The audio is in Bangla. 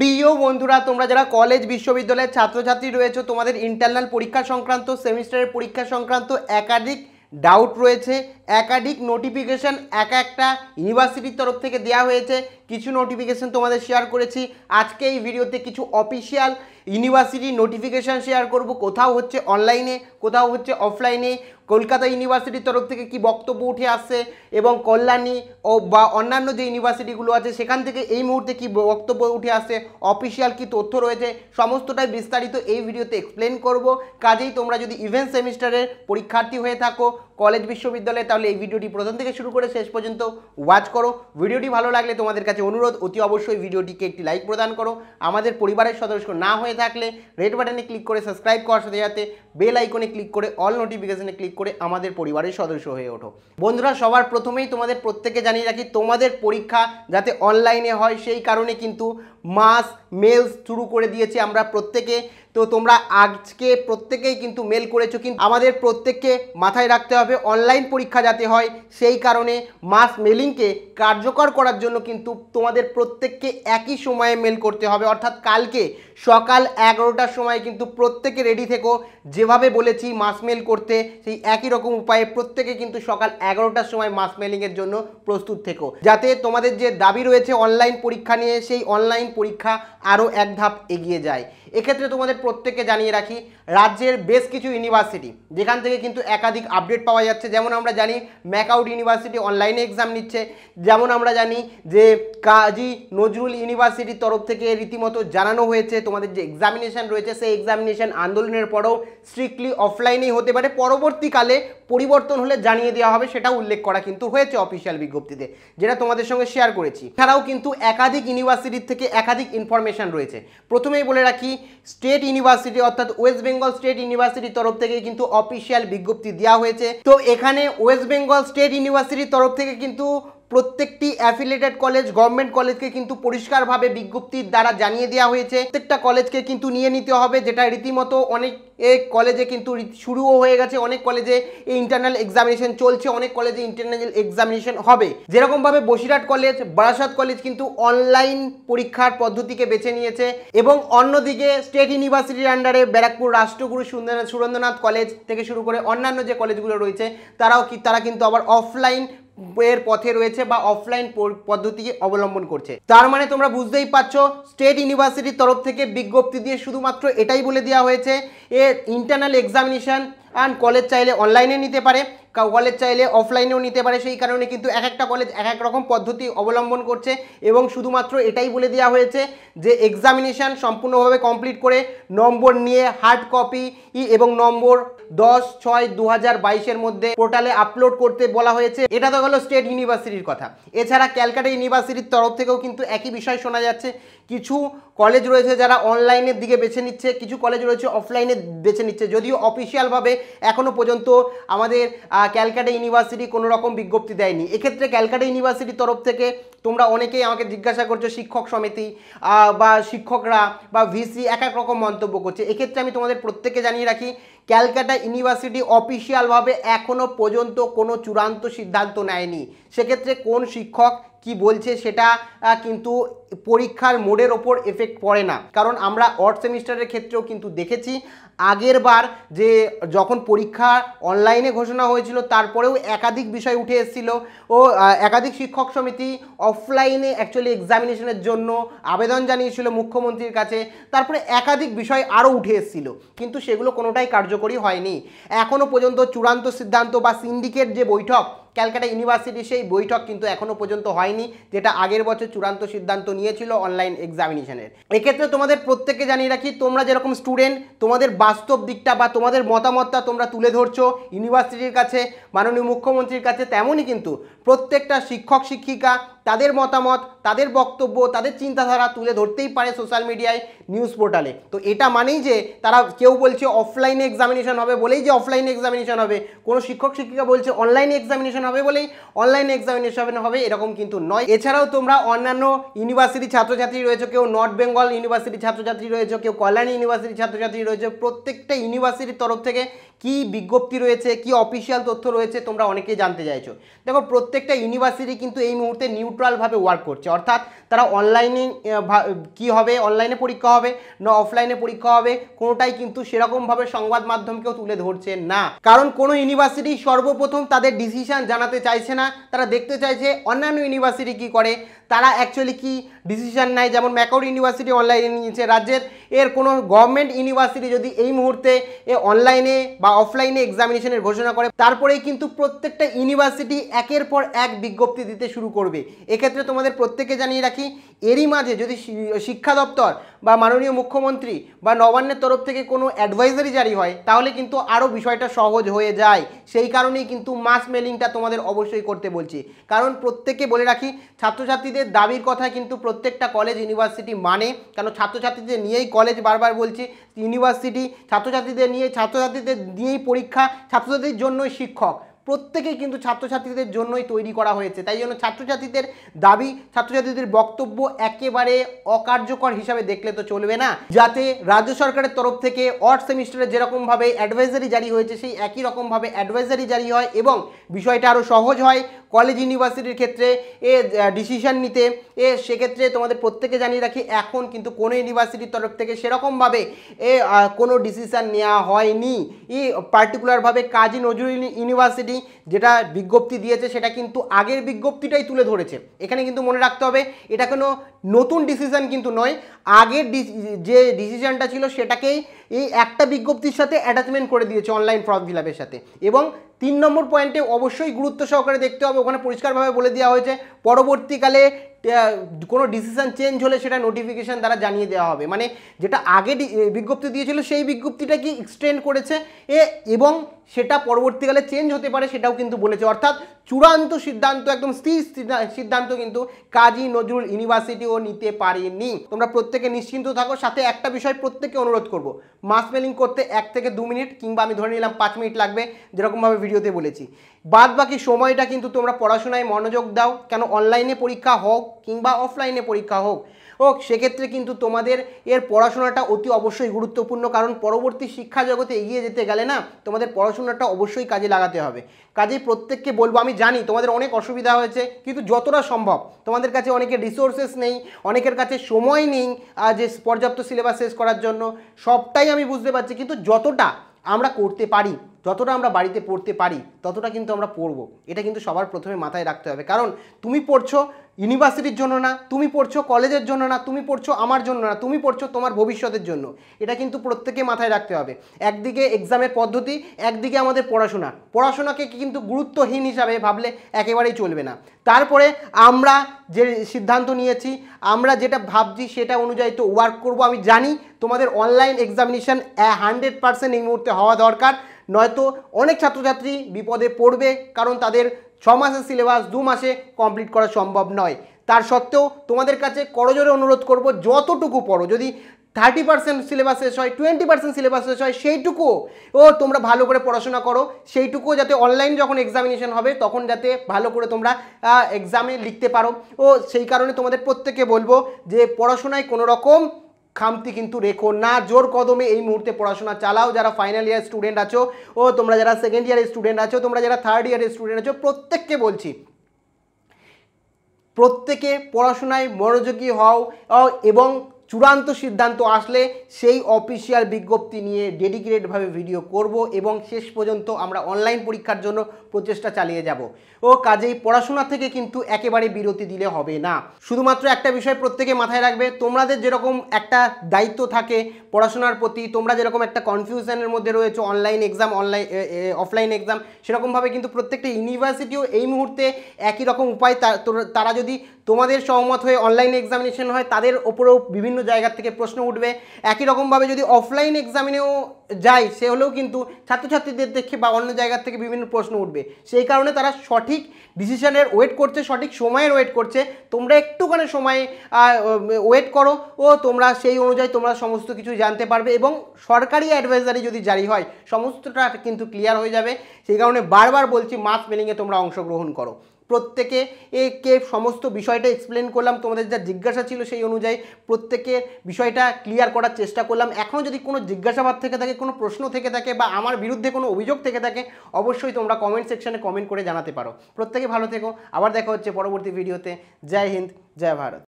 প্রিয় বন্ধুরা তোমরা যারা কলেজ বিশ্ববিদ্যালয়ের ছাত্রছাত্রী রয়েছে তোমাদের ইন্টারনাল পরীক্ষা সংক্রান্ত সেমিস্টারের পরীক্ষা সংক্রান্ত একাধিক ডাউট রয়েছে একাধিক নোটিফিকেশান এক একটা ইউনিভার্সিটির তরফ থেকে দেয়া হয়েছে কিছু নোটিফিকেশান তোমাদের শেয়ার করেছি আজকে এই ভিডিওতে কিছু অফিসিয়াল ইউনিভার্সিটি নোটিফিকেশান শেয়ার করব কোথাও হচ্ছে অনলাইনে কোথাও হচ্ছে অফলাইনে কলকাতা ইউনিভার্সিটির তরফ থেকে কি বক্তব্য উঠে আসছে এবং কল্যাণী ও বা অন্যান্য যে ইউনিভার্সিটিগুলো আছে সেখান থেকে এই মুহূর্তে কি বক্তব্য উঠে আসছে অফিসিয়াল কি তথ্য রয়েছে সমস্তটাই বিস্তারিত এই ভিডিওতে এক্সপ্লেন করব কাজেই তোমরা যদি ইভেন্ট সেমিস্টারের পরীক্ষার্থী হয়ে থাকো কলেজ বিশ্ববিদ্যালয়ে তাহলে এই ভিডিওটি প্রথম থেকে শুরু করে শেষ পর্যন্ত ওয়াচ করো ভিডিওটি ভালো লাগলে তোমাদের কাছে অনুরোধ অতি অবশ্যই ভিডিওটিকে একটি লাইক প্রদান করো আমাদের পরিবারের সদস্য না হয়ে থাকলে রেড বাটনে ক্লিক করে সাবস্ক্রাইব করার সাথে সাথে বেল আইকনে ক্লিক করে অল নোটিফিকেশনে ক্লিক করে আমাদের পরিবারের সদস্য হয়ে ওঠো বন্ধুরা সবার প্রথমেই তোমাদের প্রত্যেকে জানিয়ে রাখি তোমাদের পরীক্ষা যাতে অনলাইনে হয় সেই কারণে কিন্তু মাস মেলস শুরু করে দিয়েছি আমরা প্রত্যেকে তো তোমরা আজকে প্রত্যেকেই কিন্তু মেল করেছো কিন্তু আমাদের প্রত্যেককে মাথায় রাখতে হবে অনলাইন পরীক্ষা যাতে হয় সেই কারণে মাস মেলিংকে কার্যকর করার জন্য কিন্তু তোমাদের প্রত্যেককে একই সময়ে মেল করতে হবে অর্থাৎ কালকে সকাল এগারোটার সময় কিন্তু প্রত্যেকে রেডি থেকো যেভাবে বলেছি মাস মেল করতে সেই একই রকম উপায়ে প্রত্যেকে কিন্তু সকাল এগারোটার সময় মাস মেলিংয়ের জন্য প্রস্তুত থেকো যাতে তোমাদের যে দাবি রয়েছে অনলাইন পরীক্ষা নিয়ে সেই অনলাইন পরীক্ষা আরও এক ধাপ এগিয়ে যায় এক্ষেত্রে তোমাদের প্রত্যেককে জানিয়ে রাখি রাজ্যের বেশ কিছু ইউনিভার্সিটি যেখান থেকে কিন্তু একাধিক আপডেট পাওয়া যাচ্ছে যেমন আমরা জানি ম্যাকাউট ইউনিভার্সিটি অনলাইনে এক্সাম নিচ্ছে যেমন আমরা জানি যে কাজী নজরুল ইউনিভার্সিটির তরফ থেকে রীতিমতো জানানো হয়েছে তোমাদের যে এক্সামিনেশান রয়েছে সেই এক্সামিনেশান আন্দোলনের পরেও স্ট্রিক্টলি অফলাইনেই হতে পারে পরবর্তীকালে পরিবর্তন হলে জানিয়ে দেওয়া হবে সেটা উল্লেখ করা কিন্তু হয়েছে অফিসিয়াল বিজ্ঞপ্তিতে যেটা তোমাদের সঙ্গে শেয়ার করেছি এছাড়াও কিন্তু একাধিক ইউনিভার্সিটির থেকে একাধিক ইনফরমেশান রয়েছে প্রথমেই বলে রাখি স্টেট ইউনিভার্সিটি অর্থাৎ ওয়েস্ট বেঙ্গল স্টেট ইউনিভার্সিটির তরফ থেকে কিন্তু অফিসিয়াল বিজ্ঞপ্তি দেওয়া হয়েছে তো এখানে ওয়েস্ট বেঙ্গল স্টেট ইউনিভার্সিটির তরফ থেকে কিন্তু প্রত্যেকটি অ্যাফিলেটেড কলেজ গভর্নমেন্ট কলেজকে কিন্তু পরিষ্কারভাবে বিজ্ঞপ্তির দ্বারা জানিয়ে দেওয়া হয়েছে প্রত্যেকটা কলেজকে কিন্তু নিয়ে নিতে হবে যেটা রীতিমতো অনেক এই কলেজে কিন্তু শুরুও হয়ে গেছে অনেক কলেজে এই ইন্টারনাল এক্সামিনেশন চলছে অনেক কলেজে ইন্টারনাল এক্সামিনেশন হবে যেরকমভাবে বসিরহাট কলেজ বারাসাত কলেজ কিন্তু অনলাইন পরীক্ষার পদ্ধতিকে বেছে নিয়েছে এবং অন্যদিকে স্টেট ইউনিভার্সিটির আন্ডারে ব্যারাকপুর রাষ্ট্রগুরু সুরেন্দ্রনাথ কলেজ থেকে শুরু করে অন্যান্য যে কলেজগুলো রয়েছে তারাও কি তারা কিন্তু আবার অফলাইন এর পথে রয়েছে বা অফলাইন পদ্ধতি অবলম্বন করছে তার মানে তোমরা বুঝতেই পারছ স্টেট ইউনিভার্সিটির তরফ থেকে বিজ্ঞপ্তি দিয়ে শুধুমাত্র এটাই বলে দেওয়া হয়েছে এ ইন্টারনাল এক্সামিনেশান অ্যান্ড কলেজ চাইলে অনলাইনে নিতে পারে কলেজ চাইলে অফলাইনেও নিতে পারে সেই কারণে কিন্তু এক একটা কলেজ এক এক রকম পদ্ধতি অবলম্বন করছে এবং শুধুমাত্র এটাই বলে দেওয়া হয়েছে যে এক্সামিনেশান সম্পূর্ণভাবে কমপ্লিট করে নম্বর নিয়ে হার্ড কপি এবং নম্বর দশ ছয় দু হাজার বাইশের মধ্যে পোর্টালে আপলোড করতে বলা হয়েছে এটা তো হলো স্টেট ইউনিভার্সিটির কথা এছাড়া ক্যালকাটা ইউনিভার্সিটির তরফ থেকেও কিন্তু একই বিষয় শোনা যাচ্ছে কিছু কলেজ রয়েছে যারা অনলাইনের দিকে বেছে নিচ্ছে কিছু কলেজ রয়েছে অফলাইনে বেছে নিচ্ছে যদিও অফিসিয়ালভাবে এখনও পর্যন্ত আমাদের ক্যালকাটা ইউনিভার্সিটি কোনো রকম বিজ্ঞপ্তি দেয়নি এক্ষেত্রে ক্যালকাটা ইউনিভার্সিটির তরফ থেকে তোমরা অনেকেই আমাকে জিজ্ঞাসা করছো শিক্ষক সমিতি বা শিক্ষকরা বা ভিসি এক এক রকম মন্তব্য করছে এক্ষেত্রে আমি তোমাদের প্রত্যেকে জানিয়ে রাখি ক্যালকাটা ইউনিভার্সিটি অফিসিয়ালভাবে এখনও পর্যন্ত কোনো চূড়ান্ত সিদ্ধান্ত নেয়নি সেক্ষেত্রে কোন শিক্ষক কি বলছে সেটা কিন্তু পরীক্ষার মোডের ওপর এফেক্ট পড়ে না কারণ আমরা অর্থ সেমিস্টারের ক্ষেত্রেও কিন্তু দেখেছি আগের বার যে যখন পরীক্ষা অনলাইনে ঘোষণা হয়েছিল তারপরেও একাধিক বিষয় উঠে এসেছিল ও একাধিক শিক্ষক সমিতি অফলাইনে অ্যাকচুয়ালি এক্সামিনেশনের জন্য আবেদন জানিয়েছিল মুখ্যমন্ত্রীর কাছে তারপরে একাধিক বিষয় আরও উঠে এসেছিল কিন্তু সেগুলো কোনোটাই কার্যকরী হয়নি এখনও পর্যন্ত চূড়ান্ত সিদ্ধান্ত বা সিন্ডিকেট যে বৈঠক ক্যালকাটা ইউনিভার্সিটি সেই বৈঠক কিন্তু এখনও পর্যন্ত হয়নি যেটা আগের বছর চূড়ান্ত সিদ্ধান্ত নিয়েছিল অনলাইন এক্সামিনেশনের এক্ষেত্রে তোমাদের প্রত্যেককে জানিয়ে রাখি তোমরা যেরকম স্টুডেন্ট তোমাদের বাস্তব দিকটা বা তোমাদের মতামতটা তোমরা তুলে ধরছো ইউনিভার্সিটির কাছে মাননীয় মুখ্যমন্ত্রীর কাছে তেমনই কিন্তু প্রত্যেকটা শিক্ষক শিক্ষিকা তাদের মতামত তাদের বক্তব্য তাদের চিন্তাধারা তুলে ধরতেই পারে সোশ্যাল মিডিয়ায় নিউজ পোর্টালে তো এটা মানেই যে তারা কেউ বলছে অফলাইনে এক্সামিনেশন হবে বলেই যে অফলাইনে এক্সামিনেশন হবে কোনো শিক্ষক শিক্ষিকা বলছে অনলাইনে এক্সামিনেশন হবে বলেই অনলাইনে এক্সামিনেশন হবে এরকম কিন্তু নয় এছাড়াও তোমরা অন্যান্য ইউনিভার্সিটি ছাত্রছাত্রী রয়েছে কেউ নর্থ বেঙ্গল ইউনিভার্সিটি ছাত্রছাত্রী রয়েছে কেউ কল্যাণী ইউনিভার্সিটি ছাত্রছাত্রী রয়েছে প্রত্যেকটা ইউনিভার্সিটির তরফ থেকে কি বিজ্ঞপ্তি রয়েছে কি অফিসিয়াল তথ্য রয়েছে তোমরা অনেকেই জানতে চাইছো দেখো প্রত্যেকটা ইউনিভার্সিটি কিন্তু এই মুহূর্তে নিউ নিউট্রালভাবে ওয়ার্ক করছে অর্থাৎ তারা অনলাইনে কি হবে অনলাইনে পরীক্ষা হবে না অফলাইনে পরীক্ষা হবে কোনোটাই কিন্তু সেরকমভাবে সংবাদ মাধ্যমকেও তুলে ধরছে না কারণ কোনো ইউনিভার্সিটি সর্বপ্রথম তাদের ডিসিশান জানাতে চাইছে না তারা দেখতে চাইছে অন্যান্য ইউনিভার্সিটি কি করে তারা অ্যাকচুয়ালি কি ডিসিশন নেয় যেমন ম্যাকাউর ইউনিভার্সিটি অনলাইনে নিয়েছে রাজ্যের এর কোনো গভর্নমেন্ট ইউনিভার্সিটি যদি এই মুহূর্তে এ অনলাইনে বা অফলাইনে এক্সামিনেশনের ঘোষণা করে তারপরেই কিন্তু প্রত্যেকটা ইউনিভার্সিটি একের পর এক বিজ্ঞপ্তি দিতে শুরু করবে এক্ষেত্রে তোমাদের প্রত্যেকে জানিয়ে রাখি এরই মাঝে যদি শিক্ষা দপ্তর বা মাননীয় মুখ্যমন্ত্রী বা নবান্নের তরফ থেকে কোনো অ্যাডভাইজারি জারি হয় তাহলে কিন্তু আরও বিষয়টা সহজ হয়ে যায় সেই কারণেই কিন্তু মাস মেলিংটা তোমাদের অবশ্যই করতে বলছি কারণ প্রত্যেকে বলে রাখি ছাত্রছাত্রীদের দাবির কথা কিন্তু প্রত্যেকটা কলেজ ইউনিভার্সিটি মানে কারণ ছাত্রছাত্রীদের নিয়েই কলেজ বারবার বলছি ইউনিভার্সিটি ছাত্রছাত্রীদের নিয়ে ছাত্রছাত্রীদের নিয়েই পরীক্ষা ছাত্রছাত্রীর জন্যই শিক্ষক প্রত্যেকেই কিন্তু ছাত্রছাত্রীদের জন্যই তৈরি করা হয়েছে তাই জন্য ছাত্রছাত্রীদের দাবি ছাত্রছাত্রীদের বক্তব্য একেবারে অকার্যকর হিসাবে দেখলে তো চলবে না যাতে রাজ্য সরকারের তরফ থেকে অর্থ সেমিস্টারে যেরকমভাবে অ্যাডভাইজারি জারি হয়েছে সেই একই রকমভাবে অ্যাডভাইজারি জারি হয় এবং বিষয়টা আরও সহজ হয় কলেজ ইউনিভার্সিটির ক্ষেত্রে এ ডিসিশান নিতে এ সেক্ষেত্রে তোমাদের প্রত্যেকে জানিয়ে রাখি এখন কিন্তু কোনো ইউনিভার্সিটির তরফ থেকে সেরকমভাবে এ কোনো ডিসিশান নেওয়া হয়নি ই পার্টিকুলারভাবে কাজী নজরুল ইউনিভার্সিটি কমিটি যেটা বিজ্ঞপ্তি দিয়েছে সেটা কিন্তু আগের বিজ্ঞপ্তিটাই তুলে ধরেছে এখানে কিন্তু মনে রাখতে হবে এটা কোনো নতুন ডিসিশান কিন্তু নয় আগের যে ডিসিশানটা ছিল সেটাকেই এই একটা বিজ্ঞপ্তির সাথে অ্যাটাচমেন্ট করে দিয়েছে অনলাইন ফর্ম ফিল সাথে এবং তিন নম্বর পয়েন্টে অবশ্যই গুরুত্ব সহকারে দেখতে হবে ওখানে পরিষ্কারভাবে বলে দেওয়া হয়েছে পরবর্তীকালে কোনো ডিসিশান চেঞ্জ হলে সেটা নোটিফিকেশান দ্বারা জানিয়ে দেওয়া হবে মানে যেটা আগে বিজ্ঞপ্তি দিয়েছিল সেই বিজ্ঞপ্তিটা কি এক্সটেন্ড করেছে এ এবং সেটা পরবর্তীকালে চেঞ্জ হতে পারে সেটাও কিন্তু বলেছে অর্থাৎ চূড়ান্ত সিদ্ধান্ত একদম স্থির সিদ্ধান্ত কিন্তু কাজী নজরুল ইউনিভার্সিটি ভিডিও নিতে পারিনি তোমরা প্রত্যেকে নিশ্চিন্ত থাকো সাথে একটা বিষয় প্রত্যেককে অনুরোধ করব মাস মেলিং করতে এক থেকে দু মিনিট কিংবা আমি ধরে নিলাম পাঁচ মিনিট লাগবে যেরকমভাবে ভিডিওতে বলেছি বাদ বাকি সময়টা কিন্তু তোমরা পড়াশোনায় মনোযোগ দাও কেন অনলাইনে পরীক্ষা হোক কিংবা অফলাইনে পরীক্ষা হোক ও সেক্ষেত্রে কিন্তু তোমাদের এর পড়াশোনাটা অতি অবশ্যই গুরুত্বপূর্ণ কারণ পরবর্তী শিক্ষা জগতে এগিয়ে যেতে গেলে না তোমাদের পড়াশোনাটা অবশ্যই কাজে লাগাতে হবে কাজেই প্রত্যেককে বলবো আমি জানি তোমাদের অনেক অসুবিধা হয়েছে কিন্তু যতটা সম্ভব তোমাদের কাছে অনেকের রিসোর্সেস নেই অনেকের কাছে সময় নেই যে পর্যাপ্ত সিলেবাস শেষ করার জন্য সবটাই আমি বুঝতে পারছি কিন্তু যতটা আমরা করতে পারি যতটা আমরা বাড়িতে পড়তে পারি ততটা কিন্তু আমরা পড়ব এটা কিন্তু সবার প্রথমে মাথায় রাখতে হবে কারণ তুমি পড়ছো ইউনিভার্সিটির জন্য না তুমি পড়ছো কলেজের জন্য না তুমি পড়ছো আমার জন্য না তুমি পড়ছো তোমার ভবিষ্যতের জন্য এটা কিন্তু প্রত্যেকে মাথায় রাখতে হবে একদিকে এক্সামের পদ্ধতি একদিকে আমাদের পড়াশোনা পড়াশোনাকে কিন্তু গুরুত্বহীন হিসাবে ভাবলে একেবারেই চলবে না তারপরে আমরা যে সিদ্ধান্ত নিয়েছি আমরা যেটা ভাবছি সেটা অনুযায়ী তো ওয়ার্ক করব আমি জানি তোমাদের অনলাইন এক্সামিনেশান হান্ড্রেড পার্সেন্ট এই মুহূর্তে হওয়া দরকার নয়তো অনেক ছাত্রছাত্রী বিপদে পড়বে কারণ তাদের ছ মাসের সিলেবাস দু মাসে কমপ্লিট করা সম্ভব নয় তার সত্ত্বেও তোমাদের কাছে করজোরে অনুরোধ করব যতটুকু পড়ো যদি থার্টি পার্সেন্ট সিলেবাস শেষ হয় টোয়েন্টি পার্সেন্ট সিলেবাস শেষ হয় সেইটুকুও ও তোমরা ভালো করে পড়াশোনা করো সেইটুকুও যাতে অনলাইন যখন এক্সামিনেশন হবে তখন যাতে ভালো করে তোমরা এক্সামে লিখতে পারো ও সেই কারণে তোমাদের প্রত্যেকে বলবো যে পড়াশোনায় কোনো রকম খামতি কিন্তু রেখো না জোর কদমে এই মুহূর্তে পড়াশোনা চালাও যারা ফাইনাল ইয়ার স্টুডেন্ট আছো ও তোমরা যারা সেকেন্ড ইয়ারের স্টুডেন্ট আছো তোমরা যারা থার্ড ইয়ারের স্টুডেন্ট আছো প্রত্যেককে বলছি প্রত্যেকে পড়াশোনায় মনোযোগী হও এবং চূড়ান্ত সিদ্ধান্ত আসলে সেই অফিসিয়াল বিজ্ঞপ্তি নিয়ে ডেডিকেটেডভাবে ভিডিও করব এবং শেষ পর্যন্ত আমরা অনলাইন পরীক্ষার জন্য প্রচেষ্টা চালিয়ে যাব ও কাজেই পড়াশোনা থেকে কিন্তু একেবারে বিরতি দিলে হবে না শুধুমাত্র একটা বিষয় প্রত্যেকে মাথায় রাখবে তোমাদের যেরকম একটা দায়িত্ব থাকে পড়াশোনার প্রতি তোমরা যেরকম একটা কনফিউশনের মধ্যে রয়েছে online exam online offline exam সেরকমভাবে কিন্তু প্রত্যেকটা ইউনিভার্সিটিও এই মুহূর্তে একই রকম উপায় তারা যদি তোমাদের সহমত হয়ে অনলাইন এক্সামিনেশন হয় তাদের ওপরেও বিভিন্ন জায়গা থেকে প্রশ্ন উঠবে একই রকমভাবে যদি অফলাইন এক্সামিনেও যায় সে হলেও কিন্তু ছাত্রছাত্রীদের দেখে বা অন্য জায়গা থেকে বিভিন্ন প্রশ্ন উঠবে সেই কারণে তারা সঠিক ডিসিশনের ওয়েট করছে সঠিক সময়ের ওয়েট করছে তোমরা একটুখানি সময়ে ওয়েট করো ও তোমরা সেই অনুযায়ী তোমরা সমস্ত কিছু জানতে পারবে এবং সরকারি অ্যাডভাইজারি যদি জারি হয় সমস্তটা কিন্তু ক্লিয়ার হয়ে যাবে সেই কারণে বারবার বলছি মাস মিলিংয়ে তোমরা অংশগ্রহণ করো প্রত্যেকে কে সমস্ত বিষয়টা এক্সপ্লেন করলাম তোমাদের যা জিজ্ঞাসা ছিল সেই অনুযায়ী প্রত্যেকের বিষয়টা ক্লিয়ার করার চেষ্টা করলাম এখনও যদি কোনো জিজ্ঞাসাবাদ থেকে থাকে কোনো প্রশ্ন থেকে থাকে বা আমার বিরুদ্ধে কোনো অভিযোগ থেকে থাকে অবশ্যই তোমরা কমেন্ট সেকশানে কমেন্ট করে জানাতে পারো প্রত্যেকে ভালো থেকো আবার দেখা হচ্ছে পরবর্তী ভিডিওতে জয় হিন্দ জয় ভারত